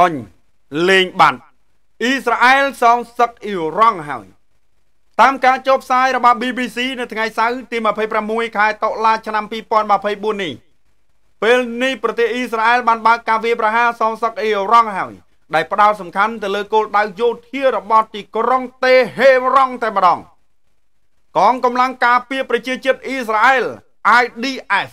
អុញលេងបាត់អ៊ីស្រាអែលសងសឹកអ៊ីរ៉ង់ហើយតាមការចុះផ្សាយរបស់ BBC នៅថ្ងៃសៅរ៍ទី26ខែតុលាឆ្នាំ2024នេះពេលនេះប្រទេសអ៊ីស្រាអែលបានបើកការវាយប្រហារសងសឹកអ៊ីរ៉ង់ហើយ ដែលផ្ដោតសំខាន់ទៅលើគោលដៅយោធារបស់ទីក្រុងតេហេរ៉ង់តែម្ដងកងកម្លាំងការពារប្រជាជាតិអ៊ីស្រាអែល IDF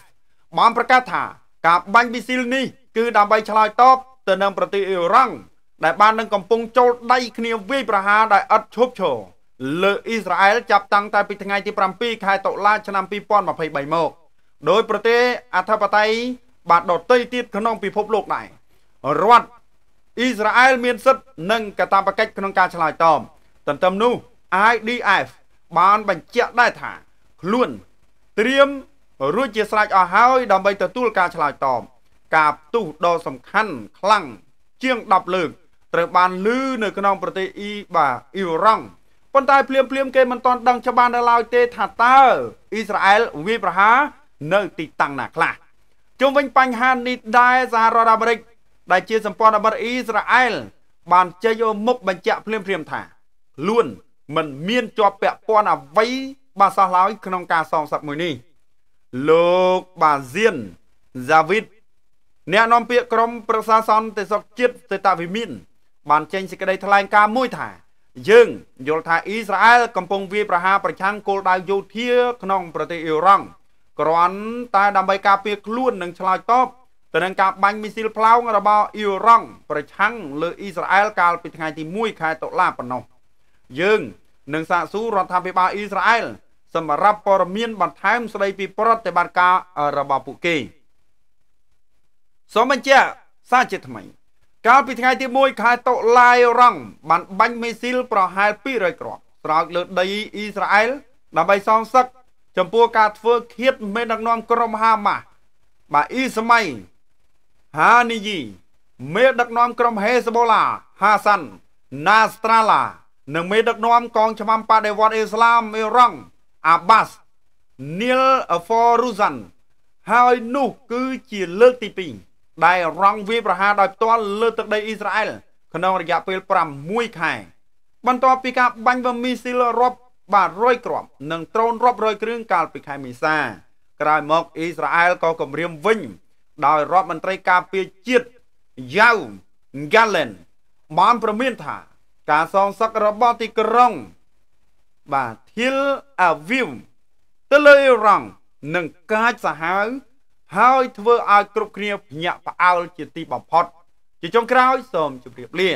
បានប្រកាសថាការបាញ់មីស៊ីលនេះគឺដើម្បីឆ្លើយតបទៅនឹងប្រទេសអ៊ីរ៉ង់ដែលបាននឹងកំពុងចូលដៃគ្នាវាយប្រហារដោយឥតឈប់ឈរលើអ៊ីស្រាអែលចាប់តាំងតែពីថ្ងៃទី7ខែតុលា ឆ្នាំ2023មកដោយប្រទេសអធិបតេយ្យបាទដតីទៀតក្នុងពិភពលោកដែររដ្ឋអ៊ីស្រាអែលមានសិទ្ធិនិងកាតព្វកិច្ចក្នុងការឆ្លើយតបទន្ទឹមនោះ IDF បានបញ្ជាក់ដែរថាខ្លួនត្រៀមរួចជាស្រេចអស់ហើយដើម្បីទទួលការឆ្លើយតបការផ្ទុះដ៏សំខាន់ខ្លាំងជាង10លើក ត្រូវបានលឺនៅក្នុងប្រទេសអ៊ីបាអ៊ីរ៉ង់ប៉ុន្តែភ្លាមភ្លាមគេមិនទាន់ដឹងច្បាស់នៅឡើយទេថាតើអ៊ីស្រាអែលវាយប្រហារនៅ ទីតាំងណាខ្លះជុំវិញបញ្ហានេះដែរសហរដ្ឋអាមេរិកដែលជាសម្ព័ន្ធមិត្តអ៊ីស្រាអែលបានចេញមុខបញ្ជាក់ភ្លាមភ្លាមថា លួនមិនមានជាប់ពាក់ព័ន្ធអ្វីបាទសោះឡើយក្នុងការសងសឹកមួយនេះលោកបាសៀនហ្សាវីតអ្នកនាំពាក្យក្រមប្រឹក្សាសន្តិសុខជាតិទេតាវិមាន បានចេញសេចក្តីថ្លែងការណ៍មួយថាយើងយល់ថាអ៊ីស្រាអែលកំពុងវាយប្រហារប្រឆាំងគោលដៅយោធាក្នុងប្រទេសអ៊ីរ៉ង់គ្រាន់តែដើម្បីការពារខ្លួននិងឆ្លើយតបទៅនឹងការបាញ់មីស៊ីលផ្លោងរបស់អ៊ីរ៉ង់ប្រឆាំងលើអ៊ីស្រាអែលកាលពីថ្ងៃទី1ខែតុលាប៉ុណ្ណោះយើងនឹងសាកសួររដ្ឋាភិបាលអ៊ីស្រាអែលសម្រាប់ព័ត៌មានបន្ថែមស្ដីពីប្រតិបត្តិការរបស់ពួកគេ។សូមបញ្ជាក់សារជាថ្មីកាលពីថ្ងៃទី1ខែតុលារងបានបាញ់មេស៊ីលប្រហែល200គ្រាប់ស្រោចលើដីអ៊ីស្រាអែលដើម្បីសងសឹកចំពោះការធ្វើឃាត មេដឹកនាំក្រុមហាម៉ាស់បាទអ៊ីស្មៃហានីយីមេដឹកនាំក្រុមហេសបូឡាហាសាន់ណាស្ត្រាឡានិងមេដឹកនាំកងច្បាំបដិវត្តអ៊ីស្លាមអ៊ីរ៉ង់អាបាសនីលហ្វរូសាន់ហើយនោះគឺជាលើកទី2ដែលរងវាប្រហារដោយផ្ទាល់លើទឹកដីអ៊ីស្រាអែលក្នុងរយៈពេល6ខែបន្ទាប់ពីការបាញ់វមីស៊ីលរាប់បាទរយគ្រាប់និងដ្រូនរាប់រយគ្រឿងកាលពីខែមេសា ក្រោយមកអ៊ីស្រាអែលក៏គម្រាមវិញដោយរដ្ឋមន្ត្រីការពារជាតិយ៉ាវហ្គាឡែនបានប្រមានថា ការសងសឹករបស់ទីក្រុងបាទធីលអាវីវទៅលើអ៊ីរ៉ង់នឹងកាចសាហាវហើយធ្វើឲ្យគ្រប់គ្នាភ្ញាក់ផ្អើលជាទីបំផុតជាចុងក្រោយសូមជម្រាបលា